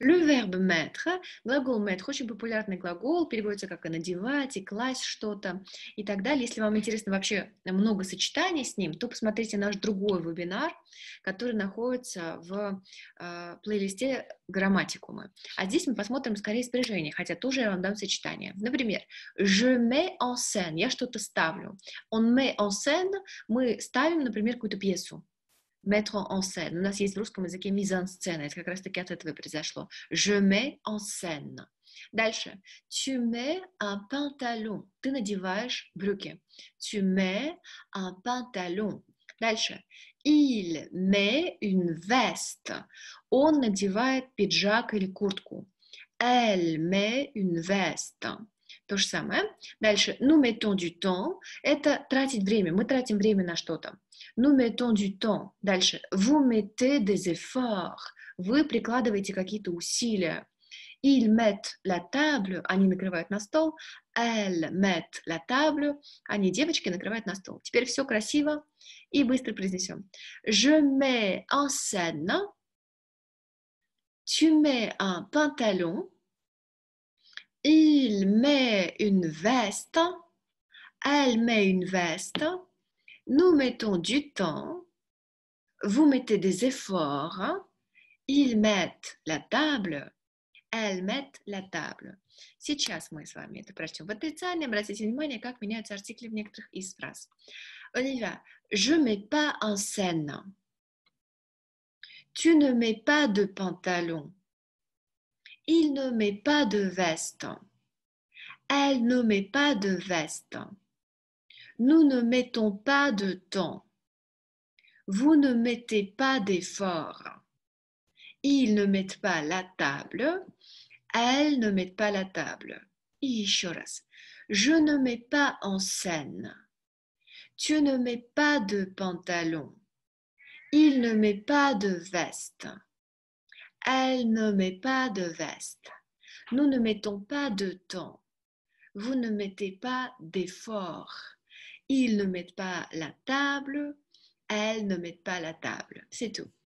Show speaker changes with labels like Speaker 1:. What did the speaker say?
Speaker 1: Le verbe mettre, глагол mettre, очень популярный глагол, переводится как надевать и класть что-то и так далее. Если вам интересно вообще много сочетаний с ним, то посмотрите наш другой вебинар, который находится в э, плейлисте грамматикумы. А здесь мы посмотрим скорее спряжение, хотя тоже я вам дам сочетание. Например, je mets en scène, я что-то ставлю. On met en scène, мы ставим, например, какую-то пьесу mettre en scène. У нас есть в русском языке mise en scène. Это как раз-таки от этого произошло. Je mets en scène. Дальше. Tu mets un pantalon. Ты надеваешь брюки. Tu mets un pantalon. Дальше. Il met une veste. Он надевает пиджак или куртку. Elle met une veste. То же самое. Дальше. Nous «Ну, mettons du temps. Это тратить время. Мы тратим время на что-то. Nous mettons du temps. Дальше. Vous mettez des efforts. Вы прикладываете какие-то усилия. Ils mettent la table. Они накрывают на стол. Elles mettent la table. Они, девочки, накрывают на стол. Теперь все красиво и быстро произнесем. Je mets en scène. Tu mets un pantalon. Il met une veste. Elle met une veste nous mettons du temps, vous mettez des efforts, hein. ils mettent la table, elles mettent la table. Сейчас мы с вами это прочтем. В отрицании обратите внимание, как меняются артикли в некоторых из фраз. On y va. Je mets pas en scène. Tu ne mets pas de pantalon. Il ne met pas de veste. Elle ne met pas de veste. Nous ne mettons pas de temps. Vous ne mettez pas d'effort. Ils ne mettent pas la table. Elles ne mettent pas la table. Je ne mets pas en scène. Tu ne mets pas de pantalon. Il ne met pas de veste. Elle ne met pas de veste. Nous ne mettons pas de temps. Vous ne mettez pas d'effort. Ils ne mettent pas la table, elles ne mettent pas la table. C'est tout.